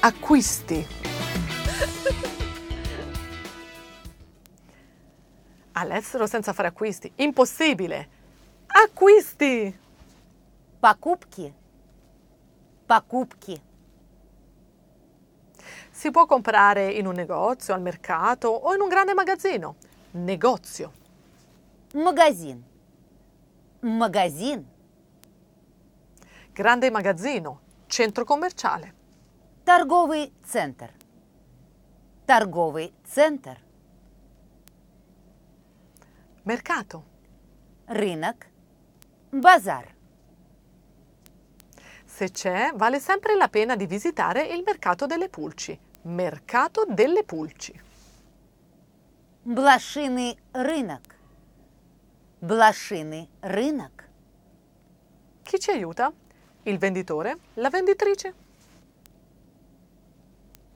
acquisti. All'estero senza fare acquisti. Impossibile. Acquisti. Pakupki. Pakupki. Si può comprare in un negozio, al mercato o in un grande magazzino. Negozio. Magazin. Magazin. Grande magazzino, centro commerciale. Торговый центр. Торговый центр. Mercato. Рынок. Bazar. Se c'è, vale sempre la pena di visitare il mercato delle pulci. Mercato delle pulci. Блошиный рынок. Блошиный рынок. Chi ci aiuta? Il venditore? La venditrice?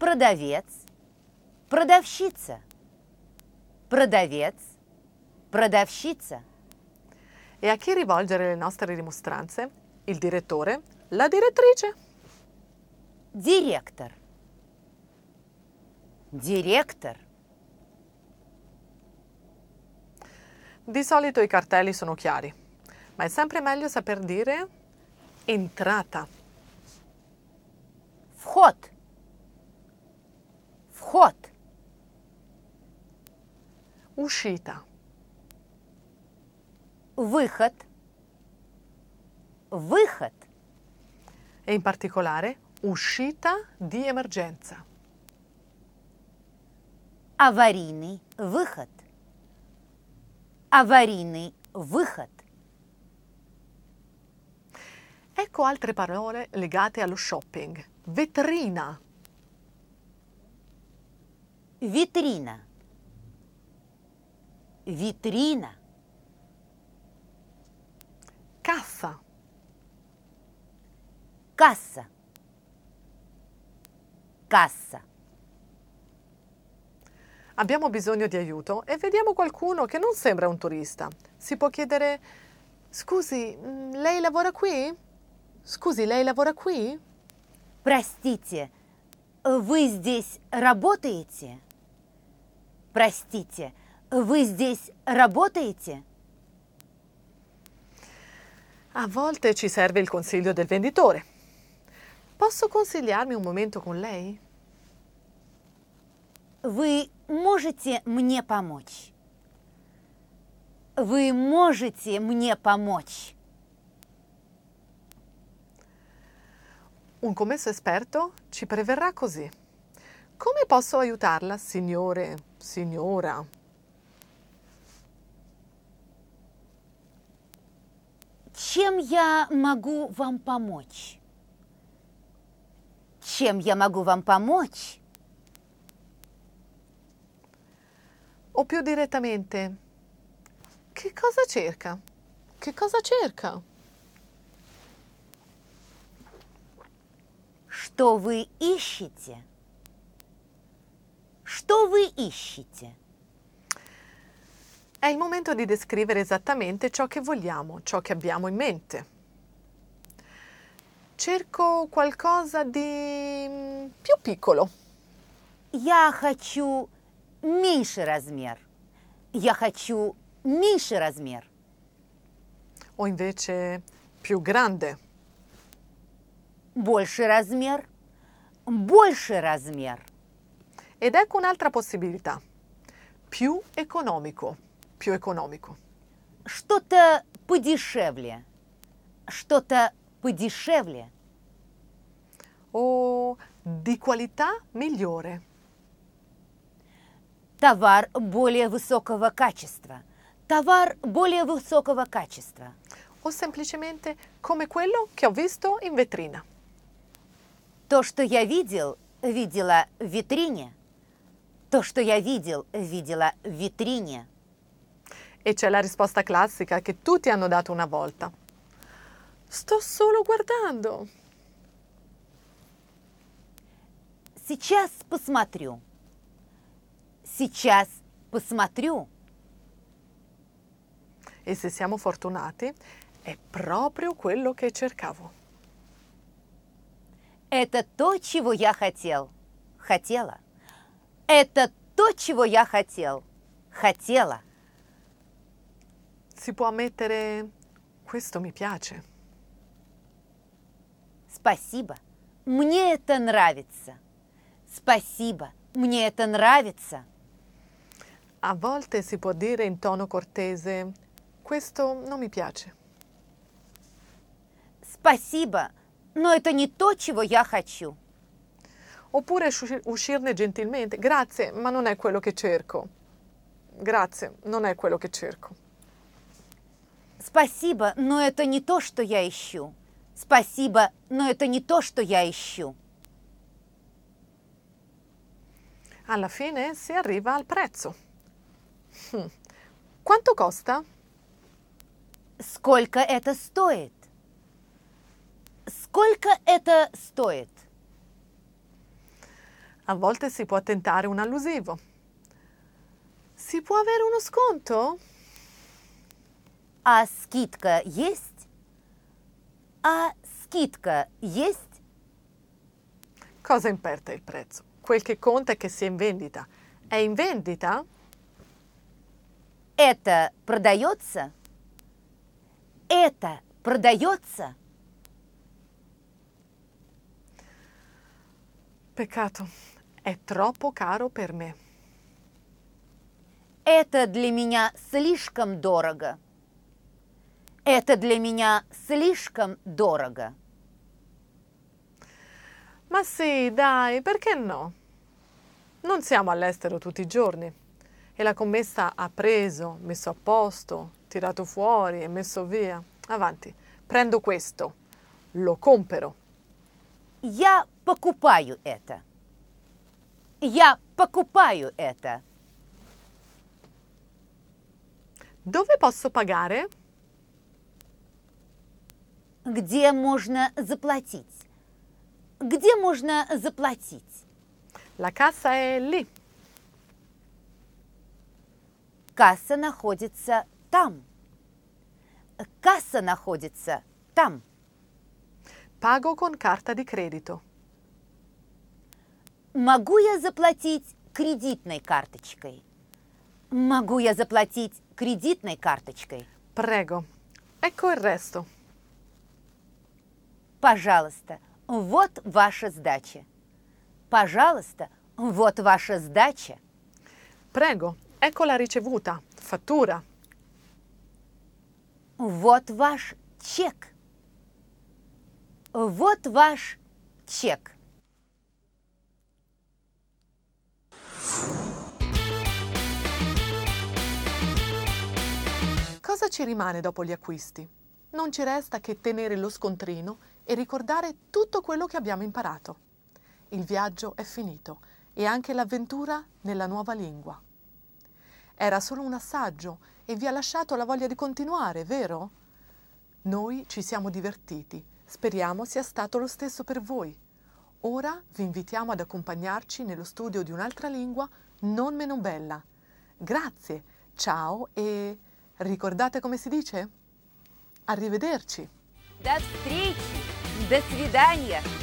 продавец, продавщица, продавец, продавщица. E a chi rivolgere le nostre rimostranze? Il direttore? La direttrice? Директор. Директор. Di solito i cartelli sono chiari, ma è sempre meglio saper dire entrata. Вход. Вход. Uscita. Выход. Выход. E in particolare uscita di emergenza. Аварийный выход. Аварийный выход. Ecco altre parole legate allo shopping. Vetrina, Вітріна. Вітріна. Cassa. Cassa. Cassa. Abbiamo bisogno di aiuto e vediamo qualcuno che non sembra un turista. Si può chiedere, scusi, mm, lei lavora qui? Scusi, lei lavora qui? Простите, вы здесь работаете? Простите, вы здесь работаете? A volte ci serve il consiglio del venditore. Posso consigliarmi un momento con lei? Вы можете мне помочь? Вы можете мне помочь? Un commesso esperto ci preverrà così. Come posso aiutarla, signore? signora. Чем я могу вам помочь? Чем я могу вам помочь? O più direttamente, che cosa cerca? Che cosa cerca? Что вы ищете? Что вы ищете? È il momento di descrivere esattamente ciò che vogliamo, ciò che abbiamo in mente. Cerco qualcosa di mm, più piccolo. Я хочу меньший размер. Я хочу меньший размер. O invece più grande. Больший размер. Больший размер. Ed ecco un'altra possibilità, più economico, più economico. Что-то подешевле, что-то подешевле. O di qualità migliore. Товар более высокого качества. Товар более высокого качества. O semplicemente come quello che ho visto in vetrina. То, что я видел, видела в витрине. То, что я видел, видела в витрине. E c'è la risposta classica che tutti hanno dato una volta. Sto solo guardando. Сейчас посмотрю. Сейчас посмотрю. E se siamo fortunati, è proprio quello che cercavo. Это то, чего я хотел. Хотела. Это то, чего я хотел. Хотела. Si può mettere questo mi piace. Спасибо. Мне это нравится. Спасибо. Мне это нравится. A volte si può dire in tono cortese questo non mi piace. Спасибо, но это не то, чего я хочу. oppure uscirne gentilmente. Grazie, ma non è quello che cerco. Grazie, non è quello che cerco. Спасибо, но это не то, что я ищу. Спасибо, но это не то, что я ищу. Alla fine si arriva al prezzo. Hm. Quanto costa? Сколько это стоит? Сколько это стоит? A volte si può tentare un allusivo. Si può avere uno sconto? А skitka jest? А skitka jest? Cosa importa il prezzo? Quel che conta è che sia in vendita. È in vendita? Это продается? Это продается? Peccato, è troppo caro per me. Это для меня слишком дорого. Это для меня слишком дорого. Ma sì, dai, perché no? Non siamo all'estero tutti i giorni. E la commessa ha preso, messo a posto, tirato fuori e messo via. Avanti, prendo questo, lo compro. Я покупаю это. Я покупаю это. Dove posso pagare? Где можно заплатить? Где можно заплатить? La casa è lì. Касса находится там. Касса находится там. Pago con carta di credito. Могу я заплатить кредитной карточкой? Могу я заплатить кредитной карточкой? Прего. Эко ресту. Пожалуйста, вот ваша сдача. Пожалуйста, вот ваша сдача. Прего. Эко ла рicеvuta. Фатура. Вот ваш чек. Вот ваш чек. cosa ci rimane dopo gli acquisti? Non ci resta che tenere lo scontrino e ricordare tutto quello che abbiamo imparato. Il viaggio è finito e anche l'avventura nella nuova lingua. Era solo un assaggio e vi ha lasciato la voglia di continuare, vero? Noi ci siamo divertiti, speriamo sia stato lo stesso per voi. Ora vi invitiamo ad accompagnarci nello studio di un'altra lingua non meno bella. Grazie, ciao e... Ricordate come si dice? Arrivederci! До встречи! До свидания!